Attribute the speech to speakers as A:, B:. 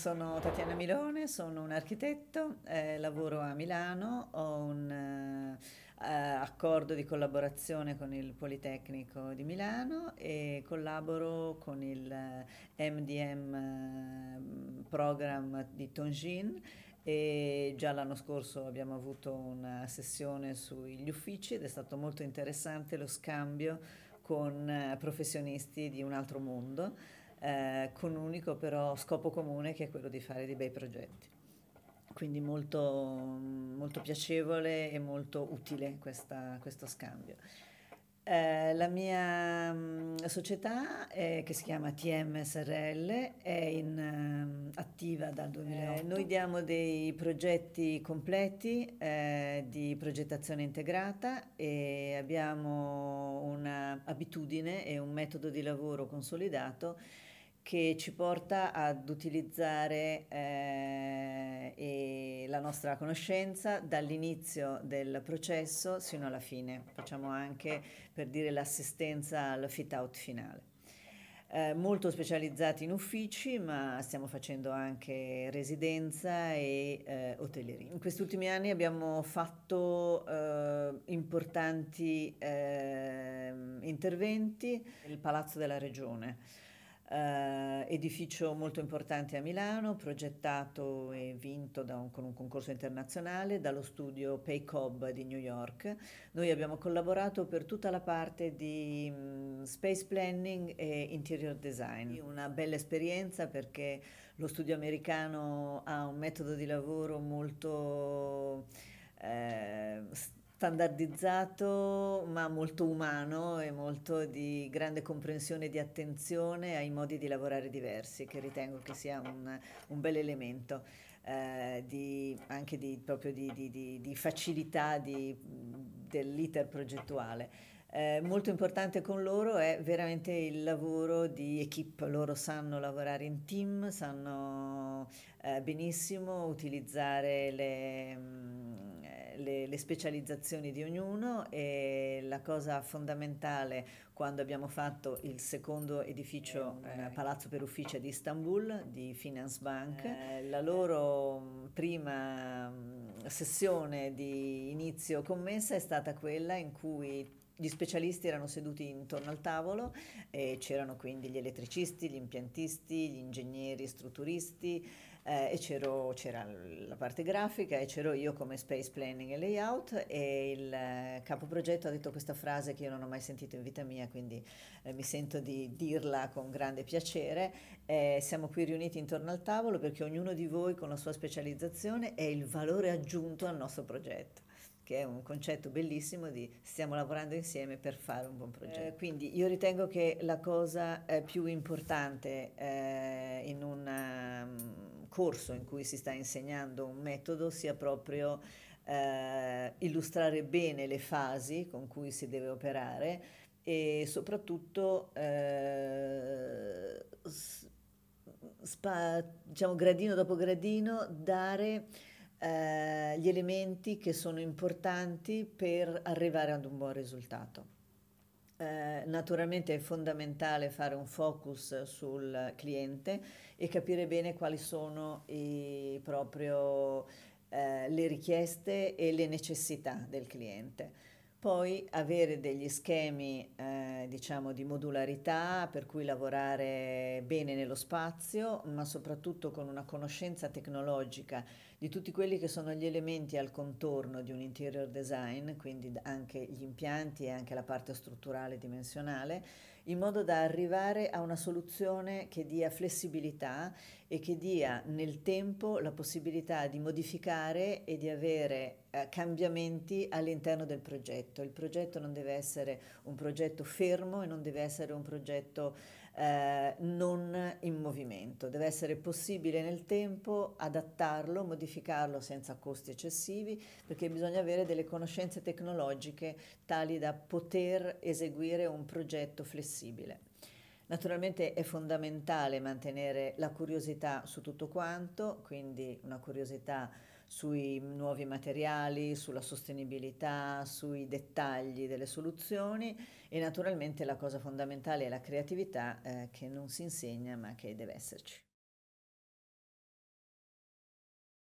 A: sono Tatiana Milone, sono un architetto, eh, lavoro a Milano, ho un eh, eh accordo di collaborazione con il Politecnico di Milano e collaboro con il MDM eh, eh, program di Tongin e già l'anno scorso abbiamo avuto una sessione sugli uffici ed è stato molto interessante lo scambio con professionisti di un altro mondo eh, con un unico però scopo comune che è quello di fare dei bei progetti. Quindi molto, molto piacevole e molto utile questa, questo scambio. Eh, la mia mh, mm, società, è, eh, che si chiama TMSRL, è in, uh, attiva dal 2008. Eh, noi diamo dei progetti completi eh, di progettazione integrata e abbiamo un'abitudine e un metodo di lavoro consolidato che ci porta ad utilizzare eh, la nostra conoscenza dall'inizio del processo fino alla fine, facciamo anche per dire l'assistenza al fit out finale. Eh, molto specializzati in uffici, ma stiamo facendo anche residenza e eh, hotelleria. In questi ultimi anni abbiamo fatto eh, importanti ehm, interventi nel Palazzo della Regione eh, edificio molto importante a Milano, progettato e vinto un, con un concorso internazionale dallo studio PayCob di New York. Noi abbiamo collaborato per tutta la parte di mh, mm, space planning e interior design. Una bella esperienza perché lo studio americano ha un metodo di lavoro molto... Eh, standardizzato ma molto umano e molto di grande comprensione e di attenzione ai modi di lavorare diversi, che ritengo che sia un, un bel elemento. Eh, di, anche di, proprio di, di facilità dell'iter progettuale. Eh, molto importante con loro è veramente il lavoro di equip, loro sanno lavorare in team, sanno eh, benissimo utilizzare le... Mm, le, le specializzazioni di ognuno e la cosa fondamentale quando abbiamo fatto il secondo edificio eh, eh Palazzo per Ufficio di Istanbul di Finance Bank. Eh, la eh, loro mm, prima mm, sessione di inizio commessa è stata quella in cui gli specialisti erano seduti intorno al tavolo e c'erano quindi gli elettricisti, gli impiantisti, gli ingegneri strutturisti, eh, e c'era la parte grafica e c'ero io come space planning e layout e il eh, capo progetto ha detto questa frase che io non ho mai sentito in vita mia, quindi eh, mi sento di dirla con grande piacere. Eh, siamo qui riuniti intorno al tavolo perché ognuno di voi con la sua specializzazione è il valore aggiunto al nostro progetto che è un concetto bellissimo di stiamo lavorando insieme per fare un buon progetto. Eh, quindi io ritengo che la cosa eh, più importante eh, in una mm, corso in cui si sta insegnando un metodo sia proprio eh, illustrare bene le fasi con cui si deve operare e soprattutto eh, spa, diciamo, gradino dopo gradino dare eh, gli elementi che sono importanti per arrivare ad un buon risultato. Eh, naturalmente è fondamentale fare un focus sul cliente e capire bene quali sono i, proprio, eh, le richieste e le necessità del cliente. Poi avere degli schemi eh, diciamo di modularità per cui lavorare bene nello spazio, ma soprattutto con una conoscenza tecnologica di tutti quelli che sono gli elementi al contorno di un interior design, quindi anche gli impianti e anche la parte strutturale e dimensionale in modo da arrivare a una soluzione che dia flessibilità e che dia nel tempo la possibilità di modificare e di avere eh, cambiamenti all'interno del progetto. Il progetto non deve essere un progetto fermo e non deve essere un progetto eh, non in movimento, deve essere possibile nel tempo adattarlo, modificarlo senza costi eccessivi, perché bisogna avere delle conoscenze tecnologiche tali da poter eseguire un progetto flessibile accessibile. Naturalmente è fondamentale mantenere la curiosità su tutto quanto, quindi una curiosità sui nuovi materiali, sulla sostenibilità, sui dettagli delle soluzioni e naturalmente la cosa fondamentale è la creatività eh, che non si insegna ma che deve esserci.